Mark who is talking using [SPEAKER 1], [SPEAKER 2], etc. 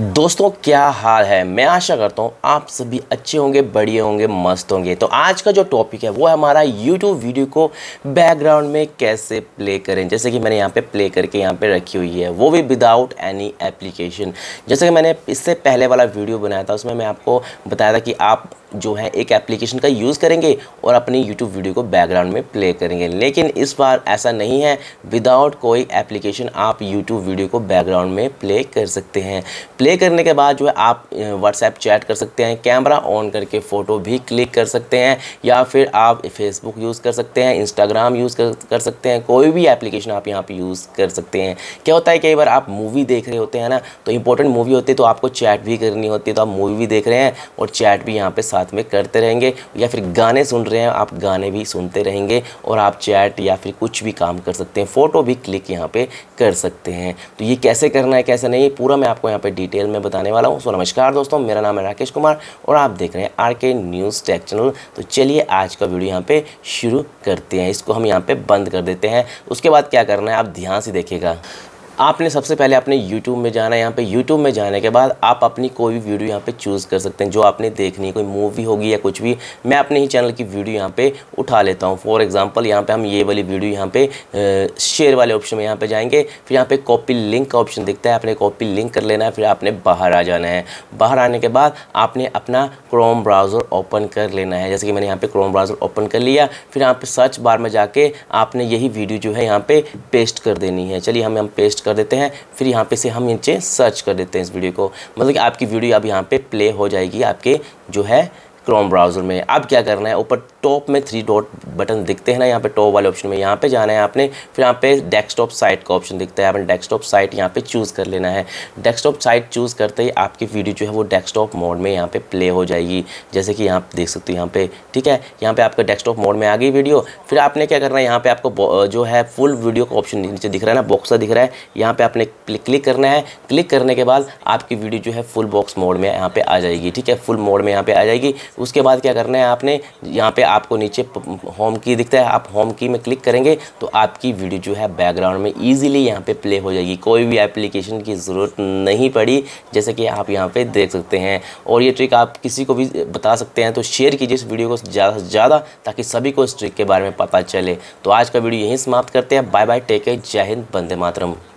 [SPEAKER 1] दोस्तों क्या हाल है मैं आशा करता हूँ आप सभी अच्छे होंगे बढ़िए होंगे मस्त होंगे तो आज का जो टॉपिक है वो है हमारा यूट्यूब वीडियो को बैकग्राउंड में कैसे प्ले करें जैसे कि मैंने यहाँ पे प्ले करके यहाँ पे रखी हुई है वो भी विदाउट एनी एप्लीकेशन जैसे कि मैंने इससे पहले वाला वीडियो बनाया था उसमें मैं आपको बताया था कि आप जो है एक एप्लीकेशन का यूज़ करेंगे और अपनी यूट्यूब वीडियो को बैकग्राउंड में प्ले करेंगे लेकिन इस बार ऐसा नहीं है विदाउट कोई एप्लीकेशन आप यूट्यूब वीडियो को बैकग्राउंड में प्ले कर सकते हैं प्ले करने के बाद जो है आप व्हाट्सएप चैट कर सकते हैं कैमरा ऑन करके फ़ोटो भी क्लिक कर सकते हैं या फिर आप फेसबुक यूज़ कर सकते हैं इंस्टाग्राम यूज़ कर, कर सकते हैं कोई भी एप्लीकेशन आप यहाँ पर यूज़ कर सकते हैं क्या होता है कई बार आप मूवी देख रहे होते हैं ना तो इंपॉर्टेंट मूवी होती है तो आपको चैट भी करनी होती है तो आप मूवी भी देख रहे हैं और चैट भी यहाँ पर साथ में करते रहेंगे या फिर गाने सुन रहे हैं आप गाने भी सुनते रहेंगे और आप चैट या फिर कुछ भी काम कर सकते हैं फ़ोटो भी क्लिक यहाँ पे कर सकते हैं तो ये कैसे करना है कैसे नहीं पूरा मैं आपको यहाँ पे डिटेल में बताने वाला हूँ सो नमस्कार दोस्तों मेरा नाम है राकेश कुमार और आप देख रहे हैं आर के न्यूज़ टेक चैनल तो चलिए आज का वीडियो यहाँ पर शुरू करते हैं इसको हम यहाँ पर बंद कर देते हैं उसके बाद क्या करना है आप ध्यान से देखेगा आपने सबसे पहले अपने YouTube में जाना है यहाँ पे YouTube में जाने के बाद आप अपनी कोई भी वीडियो यहाँ पे चूज़ कर सकते हैं जो आपने देखनी है कोई मूवी होगी या कुछ भी मैं अपने ही चैनल की वीडियो यहाँ पे उठा लेता हूँ फॉर एग्जांपल यहाँ पे हम ये वाली वीडियो यहाँ पे शेयर वाले ऑप्शन में यहाँ पे जाएंगे फिर यहाँ पर कॉपी लिंक का ऑप्शन दिखता है आपने कॉपी लिंक कर लेना है फिर आपने बाहर आ जाना है बाहर आने के बाद आपने अपना क्रोम ब्राउज़र ओपन कर लेना है जैसे कि मैंने यहाँ पर क्रोम ब्राउज़र ओपन कर लिया फिर यहाँ पर सर्च बार में जाके आपने यही वीडियो जो है यहाँ पर पेस्ट कर देनी है चलिए हम हम पेस्ट कर देते हैं फिर यहाँ पे से हम नीचे सर्च कर देते हैं इस वीडियो को मतलब कि आपकी वीडियो अब यहाँ पे प्ले हो जाएगी आपके जो है क्रोम ब्राउज़र में अब क्या करना है ऊपर टॉप में थ्री डॉट बटन दिखते हैं ना यहाँ पे टॉप वाले ऑप्शन में यहाँ पे जाना है आपने फिर यहाँ पे डेस्कटॉप साइट का ऑप्शन दिखता है आपने डेस्कटॉप साइट यहाँ पे चूज़ कर लेना है डेस्कटॉप साइट चूज़ करते ही आपकी वीडियो जो है वो डेस्कटॉप मोड में यहाँ पे प्ले हो जाएगी जैसे कि यहाँ देख सकते हो यहाँ पे ठीक है यहाँ पे आपका डेस्कटॉप मोड में आ गई वीडियो फिर आपने क्या करना है यहाँ पे आपको जो है फुल वीडियो का ऑप्शन नीचे दिख रहा है ना बॉक्सा दिख रहा है यहाँ पे आपने क्लिक करना है क्लिक करने के बाद आपकी वीडियो जो है फुल बॉक्स मोड में यहाँ पे आ जाएगी ठीक है फुल मोड में यहाँ पे आ जाएगी उसके बाद क्या करना है आपने यहाँ पे आपको नीचे होम की दिखता है आप होम की में क्लिक करेंगे तो आपकी वीडियो जो है बैकग्राउंड में ईजिली यहाँ पर प्ले हो जाएगी कोई भी एप्लीकेशन की ज़रूरत नहीं पड़ी जैसे कि आप यहाँ पर देख सकते हैं और ये ट्रिक आप किसी को भी बता सकते हैं तो शेयर कीजिए इस वीडियो को ज़्यादा से ज़्यादा ताकि सभी को इस ट्रिक के बारे में पता चले तो आज का वीडियो यहीं समाप्त करते हैं बाय बाय टेक केयर जय हिंद बंदे मातरम